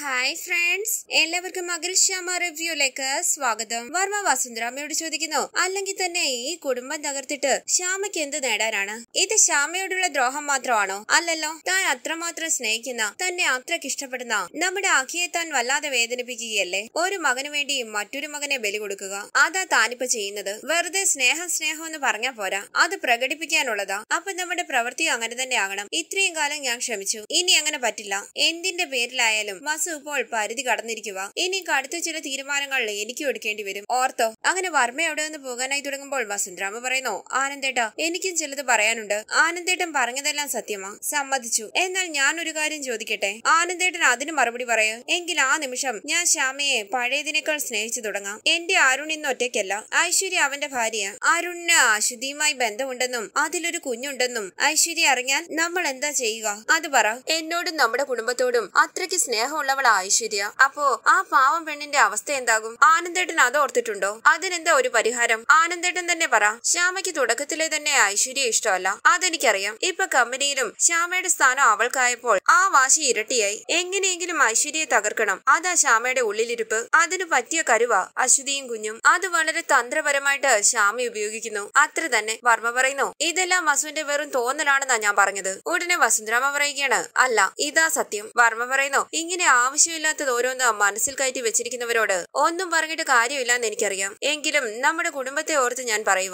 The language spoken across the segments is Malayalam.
ഹായ് ഫ്രണ്ട്സ് എല്ലാവർക്കും അഖിൽ ശ്യാമ റിവ്യൂലേക്ക് സ്വാഗതം വർമ്മ വസുന്ധരാമയോട് ചോദിക്കുന്നു അല്ലെങ്കിൽ തന്നെ ഈ കുടുംബം തകർത്തിട്ട് ശ്യാമയ്ക്ക് എന്ത് നേടാനാണ് ഇത് ശ്യാമയോടുള്ള ദ്രോഹം മാത്രമാണോ അല്ലല്ലോ താൻ അത്രമാത്രം സ്നേഹിക്കുന്ന തന്നെ അത്രയ്ക്ക് ഇഷ്ടപ്പെടുന്ന നമ്മുടെ അഖിയെ താൻ വല്ലാതെ വേദനിപ്പിക്കുകയല്ലേ ഒരു മകന് വേണ്ടി മറ്റൊരു മകനെ ബലി കൊടുക്കുക അതാ താനിപ്പോ ചെയ്യുന്നത് വെറുതെ സ്നേഹം സ്നേഹം എന്ന് പറഞ്ഞാ പോരാ അത് പ്രകടിപ്പിക്കാനുള്ളതാ അപ്പൊ നമ്മുടെ പ്രവൃത്തി അങ്ങനെ തന്നെ ആകണം ഇത്രയും കാലം ഞാൻ ക്ഷമിച്ചു ഇനി അങ്ങനെ പറ്റില്ല എന്തിന്റെ പേരിലായാലും മാത്സും ഇപ്പോൾ പരിധി കടന്നിരിക്കുക ഇനി കടുത്ത ചില തീരുമാനങ്ങൾ എനിക്കും എടുക്കേണ്ടി വരും ഓർത്തോ അങ്ങനെ വർമ്മ അവിടെ നിന്ന് പോകാനായി തുടങ്ങുമ്പോൾ വസുന്ധരാമ പറയുന്നു ആനന്ദേട്ട എനിക്കും ചിലത് പറയാനുണ്ട് ആനന്ദേട്ടൻ പറഞ്ഞതെല്ലാം സത്യമാ സമ്മതിച്ചു എന്നാൽ ഞാൻ ഒരു കാര്യം ചോദിക്കട്ടെ ആനന്ദേട്ടൻ അതിന് മറുപടി പറയൂ എങ്കിൽ ആ നിമിഷം ഞാൻ ശ്യാമയെ പഴയതിനേക്കാൾ സ്നേഹിച്ചു തുടങ്ങാം എന്റെ അരുൺ ഇന്ന് ഒറ്റയ്ക്കല്ല ഐശ്വര്യ അവന്റെ ഭാര്യ അരുണിന് അശുദ്ധിയുമായി ബന്ധമുണ്ടെന്നും അതിലൊരു കുഞ്ഞുണ്ടെന്നും ഐശ്വര്യ അറിഞ്ഞാൽ നമ്മൾ എന്താ ചെയ്യുക അത് പറ എന്നോടും നമ്മുടെ കുടുംബത്തോടും അത്രയ്ക്ക് സ്നേഹമുള്ള പാവപ്പെട്ടവൾ ഐശ്വര്യ അപ്പോ ആ പാവം പെണ്ണിന്റെ അവസ്ഥ എന്താകും ആനന്ദേട്ടൻ അത് ഓർത്തിട്ടുണ്ടോ അതിനെന്താ ഒരു പരിഹാരം ആനന്ദേട്ടൻ തന്നെ പറ ശ്യാമയ്ക്ക് തുടക്കത്തിലെ തന്നെ ഐശ്വര്യ ഇഷ്ടമല്ല അതെനിക്കറിയാം ഇപ്പൊ കമ്പനിയിലും ശ്യാമയുടെ സ്ഥാനം അവൾക്കായപ്പോൾ ആ വാശി ഇരട്ടിയായി എങ്ങനെയെങ്കിലും ഐശ്വര്യയെ തകർക്കണം അതാ ശ്യാമയുടെ ഉള്ളിലിരിപ്പ് അതിന് പറ്റിയ കരുവ അശ്വതിയും കുഞ്ഞും അത് വളരെ തന്ത്രപരമായിട്ട് ശ്യാമ ഉപയോഗിക്കുന്നു അത്ര തന്നെ വർമ്മ പറയുന്നു ഇതെല്ലാം വസുവിന്റെ വെറും തോന്നലാണെന്നാ ഞാൻ പറഞ്ഞത് ഉടനെ വസുന്ധരാമ പറയുകയാണ് അല്ല ഇതാ സത്യം വർമ്മ പറയുന്നു ഇങ്ങനെ ആവശ്യമില്ലാത്തത് ഓരോന്ന് മനസ്സിൽ കയറ്റി വെച്ചിരിക്കുന്നവരോട് ഒന്നും പറഞ്ഞിട്ട് കാര്യമില്ലെന്ന് എനിക്കറിയാം എങ്കിലും നമ്മുടെ കുടുംബത്തെ ഓർത്ത് ഞാൻ പറയുക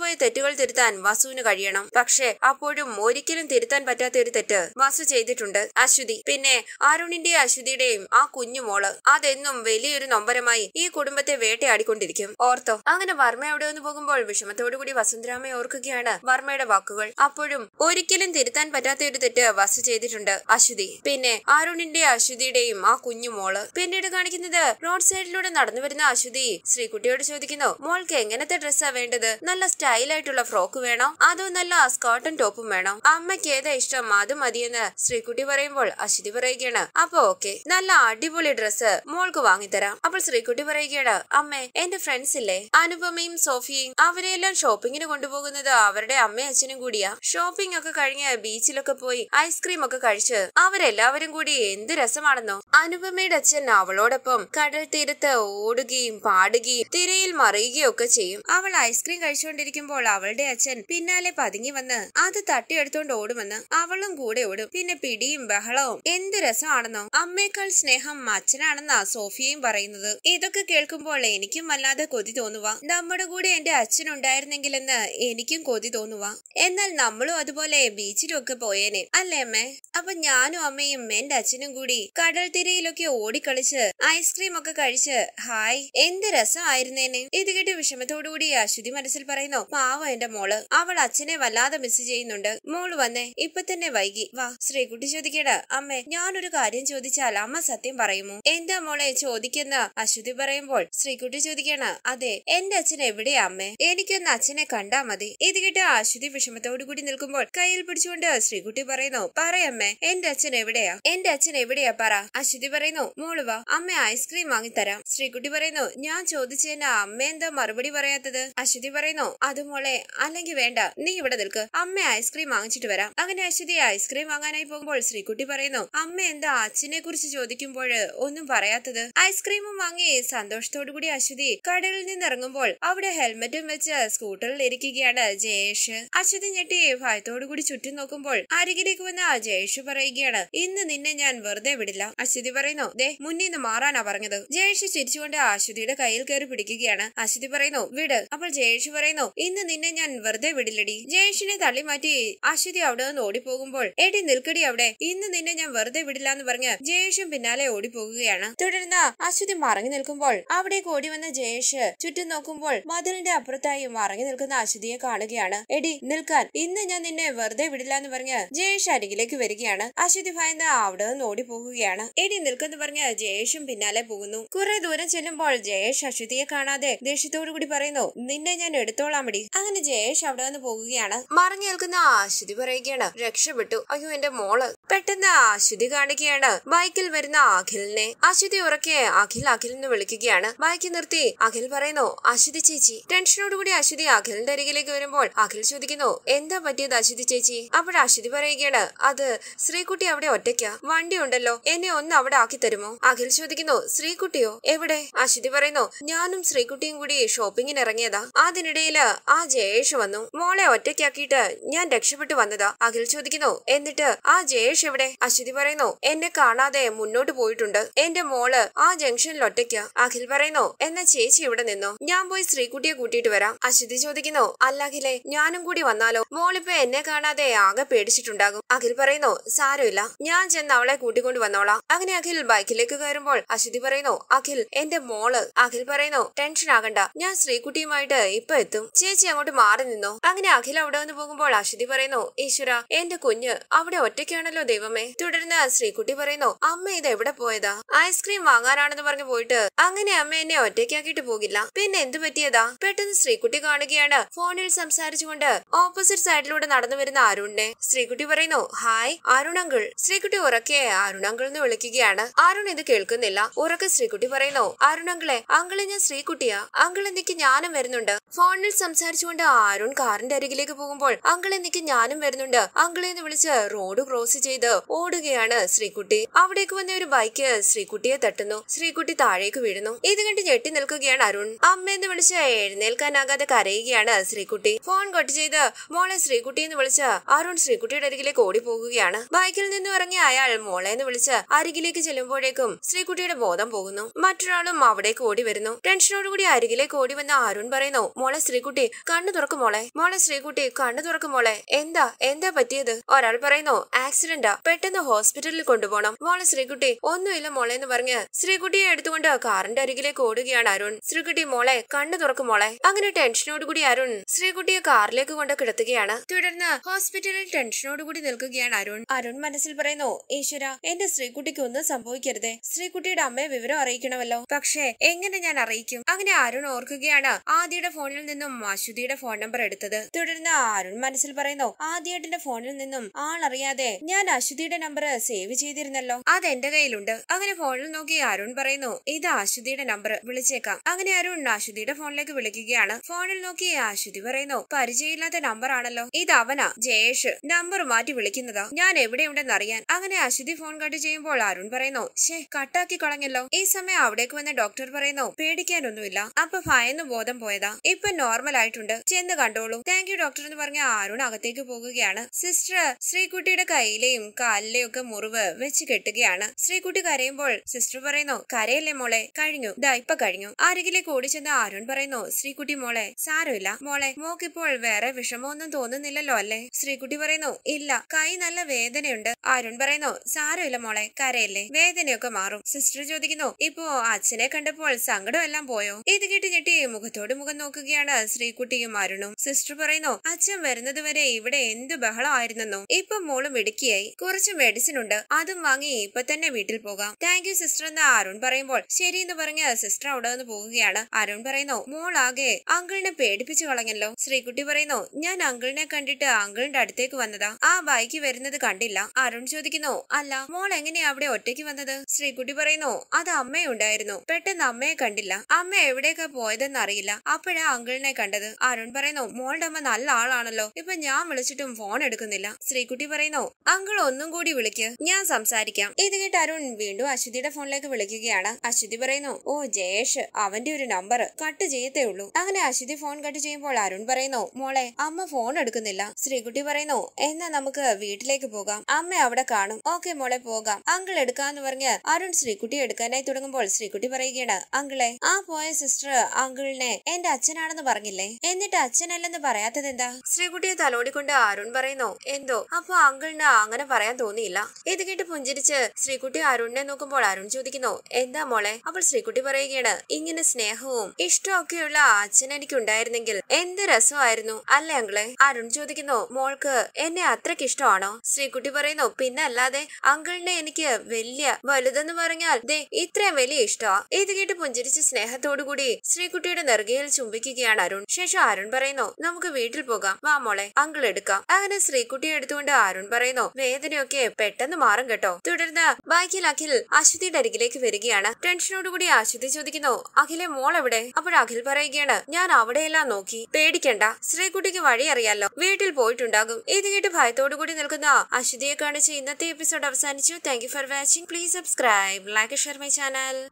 പോയ തെറ്റുകൾ തിരുത്താൻ വസുവിന് കഴിയണം പക്ഷേ അപ്പോഴും ഒരിക്കലും തിരുത്താൻ പറ്റാത്ത ഒരു തെറ്റ് വസു ചെയ്തിട്ടുണ്ട് അശ്വതി പിന്നെ അരുണിന്റെയും അശ്വതിയുടെയും ആ കുഞ്ഞുമോള് അതെന്നും വലിയൊരു നൊമ്പരമായി ഈ കുടുംബത്തെ വേട്ടയാടിക്കൊണ്ടിരിക്കും ഓർത്തോ അങ്ങനെ വർമ്മ അവിടെ വന്ന് പോകുമ്പോൾ വിഷമത്തോടുകൂടി വസുന്ധരാമയെ ഓർക്കുകയാണ് വർമ്മയുടെ വാക്കുകൾ അപ്പോഴും ഒരിക്കലും തിരുത്താൻ പറ്റാത്ത ഒരു തെറ്റ് വസു ചെയ്തിട്ടുണ്ട് അശ്വതി പിന്നെ അരുണിന്റെ അശ്വതി അശ്വതിയുടെയും ആ കുഞ്ഞു മോള് പിന്നീട് കാണിക്കുന്നത് റോഡ് സൈഡിലൂടെ നടന്നു വരുന്ന അശ്വതി ശ്രീകുട്ടിയോട് ചോദിക്കുന്നു മോൾക്ക് എങ്ങനത്തെ ഡ്രസ്സാ വേണ്ടത് നല്ല സ്റ്റൈലായിട്ടുള്ള ഫ്രോക്ക് വേണോ അതോ നല്ല സ്കോട്ടൺ ടോപ്പും വേണോ അമ്മയ്ക്ക് ഏതാ ഇഷ്ടം അത് മതിയെന്ന് ശ്രീകുട്ടി പറയുമ്പോൾ അശ്വതി പറയുകയാണ് അപ്പൊ ഓക്കെ നല്ല അടിപൊളി ഡ്രസ്സ് മോൾക്ക് വാങ്ങിത്തരാം അപ്പോൾ ശ്രീകുട്ടി പറയുകയാണ് അമ്മേ എന്റെ ഫ്രണ്ട്സ് ഇല്ലേ അനുപമയും സോഫിയും അവരെയെല്ലാം ഷോപ്പിങ്ങിന് കൊണ്ടുപോകുന്നത് അവരുടെ അമ്മയും അച്ഛനും കൂടിയാ ഷോപ്പിംഗ് ഒക്കെ കഴിഞ്ഞ് ബീച്ചിലൊക്കെ പോയി ഐസ്ക്രീം ഒക്കെ കഴിച്ച് അവരെല്ലാവരും കൂടി എന്ത് രസം ആവശ്യമാണെന്നോ അനുപമയുടെ അച്ഛൻ അവളോടൊപ്പം കടൽ തീരത്ത് ഓടുകയും പാടുകയും തിരയിൽ മറിയുകയൊക്കെ ചെയ്യും അവൾ ഐസ്ക്രീം കഴിച്ചുകൊണ്ടിരിക്കുമ്പോൾ അവളുടെ അച്ഛൻ പിന്നാലെ പതുങ്ങി വന്ന് അത് തട്ടിയെടുത്തോണ്ട് ഓടുമെന്ന് അവളും കൂടെ ഓടും പിന്നെ പിടിയും ബഹളവും എന്ത് രസമാണെന്നോ അമ്മേക്കാൾ സ്നേഹം അച്ഛനാണെന്നാ സോഫിയയും പറയുന്നത് ഇതൊക്കെ കേൾക്കുമ്പോൾ എനിക്കും വല്ലാതെ കൊതി തോന്നുക നമ്മുടെ കൂടെ എന്റെ അച്ഛനുണ്ടായിരുന്നെങ്കിലെന്ന് എനിക്കും കൊതി തോന്നുക എന്നാൽ നമ്മളും അതുപോലെ ബീച്ചിലൊക്കെ ഒക്കെ പോയേനെ അല്ലേ അമ്മേ അപ്പൊ ഞാനും അമ്മയും എന്റെ അച്ഛനും കൂടി കടൽ തിരയിലൊക്കെ ഓടിക്കളിച്ച് ഐസ്ക്രീം ഒക്കെ കഴിച്ച് ഹായ് എന്ത് രസമായിരുന്നേനെ ഇത് കേട്ട് വിഷമത്തോടുകൂടി അശ്വതി മനസ്സിൽ പറയുന്നു പാവ എന്റെ മോള് അവൾ അച്ഛനെ വല്ലാതെ മിസ് ചെയ്യുന്നുണ്ട് മോള് വന്നേ ഇപ്പൊ തന്നെ വൈകി വാ ശ്രീകുട്ടി ചോദിക്കേട അമ്മേ ഞാനൊരു കാര്യം ചോദിച്ചാൽ അമ്മ സത്യം പറയുമോ എന്താ മോളെ ചോദിക്കുന്ന അശ്വതി പറയുമ്പോൾ ശ്രീകുട്ടി ചോദിക്കണ അതെ എന്റെ അച്ഛൻ എവിടെയാ അമ്മേ എനിക്കൊന്ന് അച്ഛനെ കണ്ടാ മതി ഇത് കേട്ട് അശ്വതി വിഷമത്തോടുകൂടി നിൽക്കുമ്പോൾ കയ്യിൽ പിടിച്ചുകൊണ്ട് ശ്രീകുട്ടി പറയുന്നു പറയമ്മേ എന്റെ അച്ഛൻ എവിടെയാ എന്റെ അച്ഛൻ എവിടെയാ പറ അശ്വതി പറയുന്നു മോളുവ അമ്മ ഐസ്ക്രീം വാങ്ങിത്തരാം ശ്രീകുട്ടി പറയുന്നു ഞാൻ ചോദിച്ചതിന് അമ്മ എന്താ മറുപടി പറയാത്തത് അശ്വതി പറയുന്നു അത് മോളെ അല്ലെങ്കിൽ വേണ്ട നീ ഇവിടെ നിൽക്ക് അമ്മ ഐസ്ക്രീം വാങ്ങിച്ചിട്ട് വരാം അങ്ങനെ അശ്വതി ഐസ്ക്രീം വാങ്ങാനായി പോകുമ്പോൾ ശ്രീകുട്ടി പറയുന്നു അമ്മ എന്താ അച്ഛനെ കുറിച്ച് ചോദിക്കുമ്പോൾ ഒന്നും പറയാത്തത് ഐസ്ക്രീമും വാങ്ങി സന്തോഷത്തോടുകൂടി അശ്വതി കടലിൽ നിന്നിറങ്ങുമ്പോൾ അവിടെ ഹെൽമെറ്റും വെച്ച് സ്കൂട്ടറിൽ ഇരിക്കുകയാണ് ജയേഷ് അശ്വതി ഞെട്ടി ഭയത്തോടുകൂടി ചുറ്റും നോക്കുമ്പോൾ അരികിലേക്ക് വന്ന ജയേഷ് പറയുകയാണ് ഇന്ന് നിന്നെ ഞാൻ വെറുതെ വിടില്ല അശ്വതി പറയുന്നു ദേ മുന്നിൽ നിന്ന് മാറാനാ പറഞ്ഞത് ജയേഷ് ചിരിച്ചുകൊണ്ട് അശ്വതിയുടെ കയ്യിൽ കയറി പിടിക്കുകയാണ് അശ്വതി പറയുന്നു വിട് അപ്പോൾ ജയേഷ് പറയുന്നു ഇന്ന് നിന്നെ ഞാൻ വെറുതെ വിടില്ലടി ജയേഷിനെ തള്ളി മാറ്റി അശ്വതി അവിടെ നിന്ന് ഓടിപ്പോകുമ്പോൾ എടി നിൽക്കടി അവിടെ ഇന്ന് നിന്നെ ഞാൻ വെറുതെ വിടില്ല എന്ന് പറഞ്ഞ് ജയേഷും പിന്നാലെ ഓടിപ്പോകുകയാണ് തുടർന്ന് അശ്വതി മറങ്ങി നിൽക്കുമ്പോൾ അവിടേക്ക് ഓടി വന്ന ജയേഷ് ചുറ്റും നോക്കുമ്പോൾ മതിലിന്റെ അപ്പുറത്തായി മറങ്ങി നിൽക്കുന്ന അശ്വതിയെ കാണുകയാണ് എടി നിൽക്കാൻ ഇന്ന് ഞാൻ നിന്നെ വെറുതെ വിടില്ല എന്ന് പറഞ്ഞ് ജയേഷ് അരികിലേക്ക് വരികയാണ് അശ്വതി ഭയന്ന് അവിടെ നിന്ന് ഓടിപ്പോകുക നോക്കുകയാണ് എടി നിൽക്കുന്നു പറഞ്ഞ ജയേഷും പിന്നാലെ പോകുന്നു കുറെ ദൂരം ചെല്ലുമ്പോൾ ജയേഷ് അശ്വതിയെ കാണാതെ ദേഷ്യത്തോടു കൂടി പറയുന്നു നിന്നെ ഞാൻ എടുത്തോളാം മടി അങ്ങനെ ജയേഷ് അവിടെ വന്ന് പോകുകയാണ് മറിഞ്ഞു നിൽക്കുന്ന അശ്വതി പറയുകയാണ് രക്ഷപ്പെട്ടു അയ്യോ എന്റെ മോള് പെട്ടെന്ന് അശ്വതി കാണിക്കുകയാണ് ബൈക്കിൽ വരുന്ന അഖിലിനെ അശ്വതി ഉറക്കെ അഖിൽ അഖിൽ എന്ന് വിളിക്കുകയാണ് ബൈക്ക് നിർത്തി അഖിൽ പറയുന്നു അശ്വതി ചേച്ചി ടെൻഷനോടുകൂടി അശ്വതി അഖിലിന്റെ അരികിലേക്ക് വരുമ്പോൾ അഖിൽ ചോദിക്കുന്നു എന്താ പറ്റിയത് അശ്വതി ചേച്ചി അപ്പോൾ അശ്വതി പറയുകയാണ് അത് ശ്രീകുട്ടി അവിടെ ഒറ്റയ്ക്ക വണ്ടി ഉണ്ടല്ലോ എന്നെ ഒന്ന് അവിടെ ആക്കി തരുമോ അഖിൽ ചോദിക്കുന്നു ശ്രീകുട്ടിയോ എവിടെ അശ്വതി പറയുന്നു ഞാനും ശ്രീകുട്ടിയും കൂടി ഷോപ്പിങ്ങിന് ഇറങ്ങിയതാ അതിനിടയില് ആ ജയേഷ് വന്നു മോളെ ഒറ്റയ്ക്കാക്കിയിട്ട് ഞാൻ രക്ഷപ്പെട്ടു വന്നതാ അഖിൽ ചോദിക്കുന്നു എന്നിട്ട് ആ ജയേഷ് എവിടെ അശ്വതി പറയുന്നു എന്നെ കാണാതെ മുന്നോട്ട് പോയിട്ടുണ്ട് എന്റെ മോള് ആ ജംഗ്ഷനിൽ ഒറ്റയ്ക്ക അഖിൽ പറയുന്നു എന്ന ചേച്ചി ഇവിടെ നിന്നു ഞാൻ പോയി ശ്രീകുട്ടിയെ കൂട്ടിയിട്ട് വരാം അശ്വതി ചോദിക്കുന്നു അല്ല അഖിലെ ഞാനും കൂടി വന്നാലോ മോളിപ്പോ എന്നെ കാണാതെ ആകെ പേടിച്ചിട്ടുണ്ടാകും അഖിൽ പറയുന്നു സാരമില്ല ഞാൻ ചെന്ന് അവളെ കൂട്ടിക്കൊണ്ടു വന്നോളാം അങ്ങനെ അഖിൽ ബൈക്കിലേക്ക് കയറുമ്പോൾ അശ്വതി പറയുന്നു അഖിൽ എന്റെ മോള് അഖിൽ പറയുന്നു ടെൻഷൻ ആകണ്ട ഞാൻ ശ്രീകുട്ടിയുമായിട്ട് ഇപ്പൊ എത്തും ചേച്ചി അങ്ങോട്ട് മാറി നിന്നു അങ്ങനെ അഖിൽ അവിടെ വന്ന് പോകുമ്പോൾ അശ്വതി പറയുന്നു ഈശ്വര എന്റെ കുഞ്ഞ് അവിടെ ഒറ്റയ്ക്കാണല്ലോ ദൈവമേ തുടർന്ന് ശ്രീകുട്ടി പറയുന്നു അമ്മ ഇത് എവിടെ പോയതാ ഐസ്ക്രീം വാങ്ങാനാണെന്ന് പറഞ്ഞു പോയിട്ട് അങ്ങനെ അമ്മ എന്നെ ഒറ്റയ്ക്കാക്കിയിട്ട് പോകില്ല പിന്നെ എന്ത് പറ്റിയതാ പെട്ടെന്ന് ശ്രീകുട്ടി കാണുകയാണ് ഫോണിൽ സംസാരിച്ചുകൊണ്ട് ഓപ്പോസിറ്റ് സൈഡിലൂടെ നടന്നു വരുന്ന അരുണിനെ ശ്രീകുട്ടി പറയുന്നു ഹായ് അരുണങ്കിൾ ശ്രീകുട്ടി ഉറക്കെ അരുണങ്കിൾ അങ്കിൾന്ന് വിളിക്കുകയാണ് അരുൺ ഇത് കേൾക്കുന്നില്ല ഉറക്കെ ശ്രീകുട്ടി പറയുന്നു അരുൺ അങ്കിളെ അങ്കിളെ ഞാൻ ശ്രീകുട്ടിയാ അങ്കിൾ എന്നിക്ക് ഞാനും വരുന്നുണ്ട് ഫോണിൽ സംസാരിച്ചുകൊണ്ട് അരുൺ കാറിന്റെ അരികിലേക്ക് പോകുമ്പോൾ അങ്കിൾ എന്നിക്ക് ഞാനും വരുന്നുണ്ട് അങ്കിളെ എന്ന് വിളിച്ച് റോഡ് ക്രോസ് ചെയ്ത് ഓടുകയാണ് ശ്രീകുട്ടി അവിടേക്ക് വന്ന ഒരു ബൈക്ക് ശ്രീകുട്ടിയെ തട്ടുന്നു ശ്രീകുട്ടി താഴേക്ക് വീഴുന്നു ഇത് കണ്ട് ഞെട്ടി നിൽക്കുകയാണ് അരുൺ എന്ന് വിളിച്ച് എഴുന്നേൽക്കാനാകാതെ കരയുകയാണ് ശ്രീകുട്ടി ഫോൺ കട്ട് ചെയ്ത് മോളെ ശ്രീകുട്ടി എന്ന് വിളിച്ച് അരുൺ ശ്രീകുട്ടിയുടെ അരികിലേക്ക് ഓടി പോകുകയാണ് ബൈക്കിൽ നിന്നും ഇറങ്ങിയ അയാൾ മോളെ എന്ന് വിളിച്ച് അരികിലേക്ക് ചെല്ലുമ്പോഴേക്കും ശ്രീകുട്ടിയുടെ ബോധം പോകുന്നു മറ്റൊരാളും അവിടേക്ക് ഓടി വരുന്നു ടെൻഷനോടുകൂടി അരികിലേക്ക് ഓടി വന്ന അരുൺ പറയുന്നു മോളെ ശ്രീകുട്ടി കണ്ണു തുറക്കും മോളെ മോളെ ശ്രീകുട്ടി കണ്ണു തുറക്കും മോളെ എന്താ എന്താ പറ്റിയത് ഒരാൾ പറയുന്നു ആക്സിഡന്റാ പെട്ടെന്ന് ഹോസ്പിറ്റലിൽ കൊണ്ടുപോകണം മോളെ ശ്രീകുട്ടി ഒന്നുമില്ല മോളെ എന്ന് പറഞ്ഞ് ശ്രീകുട്ടിയെ എടുത്തുകൊണ്ട് കാറിന്റെ അരികിലേക്ക് ഓടുകയാണ് അരുൺ ശ്രീകുട്ടി മോളെ കണ്ണു തുറക്കും മോളെ അങ്ങനെ ടെൻഷനോടുകൂടി അരുൺ ശ്രീകുട്ടിയെ കാറിലേക്ക് കൊണ്ട് കിടത്തുകയാണ് തുടർന്ന് ഹോസ്പിറ്റലിൽ ടെൻഷനോടുകൂടി നിൽക്കുകയാണ് അരുൺ അരുൺ മനസ്സിൽ പറയുന്നു ഈശ്വര എന്റെ ശ്രീ ശ്രീകുട്ടിക്ക് ഒന്നും സംഭവിക്കരുതേ ശ്രീകുട്ടിയുടെ അമ്മയെ വിവരം അറിയിക്കണമല്ലോ പക്ഷേ എങ്ങനെ ഞാൻ അറിയിക്കും അങ്ങനെ അരുൺ ഓർക്കുകയാണ് ആദ്യയുടെ ഫോണിൽ നിന്നും അശ്വതിയുടെ ഫോൺ നമ്പർ എടുത്തത് തുടർന്ന് അരുൺ മനസ്സിൽ പറയുന്നു ആദ്യയുടെ ഫോണിൽ നിന്നും ആളറിയാതെ ഞാൻ അശ്വതിയുടെ നമ്പർ സേവ് ചെയ്തിരുന്നല്ലോ അത് എന്റെ കയ്യിലുണ്ട് അങ്ങനെ ഫോണിൽ നോക്കി അരുൺ പറയുന്നു ഇത് അശ്വതിയുടെ നമ്പർ വിളിച്ചേക്കാം അങ്ങനെ അരുൺ അശ്വതിയുടെ ഫോണിലേക്ക് വിളിക്കുകയാണ് ഫോണിൽ നോക്കി അശ്വതി പറയുന്നു പരിചയമില്ലാത്ത നമ്പർ ആണല്ലോ ഇത് അവനാ ജയേഷ് നമ്പർ മാറ്റി വിളിക്കുന്നതാ ഞാൻ എവിടെയുണ്ടെന്ന് അറിയാൻ അങ്ങനെ അശ്വതി ഫോൺ കട്ട് ചെയ്യുമ്പോൾ അരുൺ പറയുന്നു ഷേ കട്ടാക്കി കളഞ്ഞല്ലോ ഈ സമയം അവിടേക്ക് വന്ന ഡോക്ടർ പറയുന്നു പേടിക്കാനൊന്നുമില്ല അപ്പൊ ഭയന്ന് ബോധം പോയതാ ഇപ്പൊ നോർമൽ ആയിട്ടുണ്ട് ചെന്ന് കണ്ടോളൂ താങ്ക് യു ഡോക്ടർ എന്ന് പറഞ്ഞ അരുൺ അകത്തേക്ക് പോകുകയാണ് സിസ്റ്റർ ശ്രീകുട്ടിയുടെ കയ്യിലെയും കാലിലെയും ഒക്കെ മുറിവ് വെച്ച് കെട്ടുകയാണ് ശ്രീകുട്ടി കരയുമ്പോൾ സിസ്റ്റർ പറയുന്നു കരയല്ലേ മോളെ കഴിഞ്ഞു ദാ ഇപ്പൊ കഴിഞ്ഞു അരികിലേക്ക് ഓടിച്ചെന്ന് അരുൺ പറയുന്നു ശ്രീകുട്ടി മോളെ സാരമില്ല മോളെ മോക്കിപ്പോൾ വേറെ വിഷമമൊന്നും തോന്നുന്നില്ലല്ലോ അല്ലേ ശ്രീകുട്ടി പറയുന്നു ഇല്ല കൈ നല്ല വേദനയുണ്ട് അരുൺ പറയുന്നു സാരമില്ല മോളെ മോളെ കരയല്ലേ വേദനയൊക്കെ മാറും സിസ്റ്റർ ചോദിക്കുന്നു ഇപ്പോ അച്ഛനെ കണ്ടപ്പോൾ സങ്കടമെല്ലാം പോയോ ഇത് കേട്ട് ഞെട്ടി മുഖത്തോട് മുഖം നോക്കുകയാണ് ശ്രീകുട്ടിയും അരുണും സിസ്റ്റർ പറയുന്നു അച്ഛൻ വരുന്നതുവരെ ഇവിടെ എന്ത് ബഹളമായിരുന്നെന്നോ ഇപ്പൊ മോള് മിടുക്കിയായി കുറച്ച് മെഡിസിൻ ഉണ്ട് അതും വാങ്ങി ഇപ്പൊ തന്നെ വീട്ടിൽ പോകാം താങ്ക് യു സിസ്റ്റർ എന്ന് അരുൺ പറയുമ്പോൾ ശരി എന്ന് പറഞ്ഞ് സിസ്റ്റർ അവിടെ നിന്ന് പോവുകയാണ് അരുൺ പറയുന്നു മോൾ ആകെ അങ്കിളിനെ പേടിപ്പിച്ചു കളഞ്ഞല്ലോ ശ്രീകുട്ടി പറയുന്നു ഞാൻ അങ്കിളിനെ കണ്ടിട്ട് അങ്കിളിന്റെ അടുത്തേക്ക് വന്നതാ ആ ബൈക്ക് വരുന്നത് കണ്ടില്ല അരുൺ ചോദിക്കുന്നു അല്ല മോൾ എങ്ങനെയാ അവിടെ ഒറ്റയ്ക്ക് വന്നത് ശ്രീകുട്ടി പറയുന്നു അത് അമ്മയുണ്ടായിരുന്നു പെട്ടെന്ന് അമ്മയെ കണ്ടില്ല അമ്മ എവിടെയൊക്കെ പോയതെന്ന് അറിയില്ല അപ്പോഴാ അങ്കിളിനെ കണ്ടത് അരുൺ പറയുന്നു മോളുടെ അമ്മ നല്ല ആളാണല്ലോ ഇപ്പൊ ഞാൻ വിളിച്ചിട്ടും ഫോൺ എടുക്കുന്നില്ല ശ്രീകുട്ടി പറയുന്നു അങ്കിൾ ഒന്നും കൂടി വിളിക്ക് ഞാൻ സംസാരിക്കാം ഇത് കേട്ട് അരുൺ വീണ്ടും അശ്വതിയുടെ ഫോണിലേക്ക് വിളിക്കുകയാണ് അശ്വതി പറയുന്നു ഓ ജയേഷ് അവന്റെ ഒരു നമ്പർ കട്ട് ചെയ്യത്തേ ഉള്ളൂ അങ്ങനെ അശ്വതി ഫോൺ കട്ട് ചെയ്യുമ്പോൾ അരുൺ പറയുന്നു മോളെ അമ്മ ഫോൺ എടുക്കുന്നില്ല ശ്രീകുട്ടി പറയുന്നു എന്നാ നമുക്ക് വീട്ടിലേക്ക് പോകാം അമ്മ അവിടെ കാണും ഓക്കെ മോളെ പോകാം എടുക്കാം അങ്കിൾ എടുക്കാന്ന് പറഞ്ഞ് അരുൺ ശ്രീകുട്ടി എടുക്കാനായി തുടങ്ങുമ്പോൾ ശ്രീകുട്ടി പറയുകയാണ് അങ്കിളെ ആ പോയ സിസ്റ്റർ അങ്കിളിനെ എന്റെ അച്ഛനാണെന്ന് പറഞ്ഞില്ലേ എന്നിട്ട് അച്ഛനല്ലെന്ന് പറയാത്തത് എന്താ ശ്രീകുട്ടിയെ തലോടിക്കൊണ്ട് അരുൺ പറയുന്നു എന്തോ അപ്പൊ അങ്കിളിന് അങ്ങനെ പറയാൻ തോന്നിയില്ല ഇത് കേട്ട് പുഞ്ചിരിച്ച് ശ്രീകുട്ടി അരുണിനെ നോക്കുമ്പോൾ അരുൺ ചോദിക്കുന്നു എന്താ മോളെ അപ്പോൾ ശ്രീകുട്ടി പറയുകയാണ് ഇങ്ങനെ സ്നേഹവും ഇഷ്ടമൊക്കെയുള്ള അച്ഛൻ എനിക്ക് ഉണ്ടായിരുന്നെങ്കിൽ എന്ത് രസമായിരുന്നു അല്ലേ അങ്കിളെ അരുൺ ചോദിക്കുന്നു മോൾക്ക് എന്നെ അത്രക്ക് ഇഷ്ടമാണോ ശ്രീകുട്ടി പറയുന്നു പിന്നെ അല്ലാതെ അങ്കിളിനെ എനിക്ക് വലിയ വലുതെന്ന് പറഞ്ഞാൽ ദേ ഇത്രയും വലിയ ഇഷ്ടമാ ഇത് കേട്ട് പുഞ്ചിരിച്ച് സ്നേഹത്തോടുകൂടി ശ്രീകുട്ടിയുടെ നെറുകയിൽ ചുംബിക്കുകയാണ് അരുൺ ശേഷം അരുൺ പറയുന്നു നമുക്ക് വീട്ടിൽ പോകാം വാ മോളെ അങ്കിൾ എടുക്കാം അങ്ങനെ ശ്രീകുട്ടിയെ എടുത്തുകൊണ്ട് അരുൺ പറയുന്നു വേദനയൊക്കെ പെട്ടെന്ന് മാറും കേട്ടോ തുടർന്ന് ബാക്കിൽ അഖിൽ അശ്വതിയുടെ അരികിലേക്ക് വരികയാണ് ടെൻഷനോടുകൂടി അശ്വതി ചോദിക്കുന്നു അഖിലെ മോൾ എവിടെ അപ്പോൾ അഖിൽ പറയുകയാണ് ഞാൻ അവിടെയെല്ലാം നോക്കി പേടിക്കണ്ട ശ്രീകുട്ടിക്ക് വഴി അറിയാലോ വീട്ടിൽ പോയിട്ടുണ്ടാകും ഇത് കേട്ട് ഭയത്തോടുകൂടി നിൽക്കുന്ന അശ്വതിയെ കാണിച്ച് ഇന്നത്തെ എപ്പിസോഡ് അവസാനിച്ചു thank you for watching please subscribe like share my channel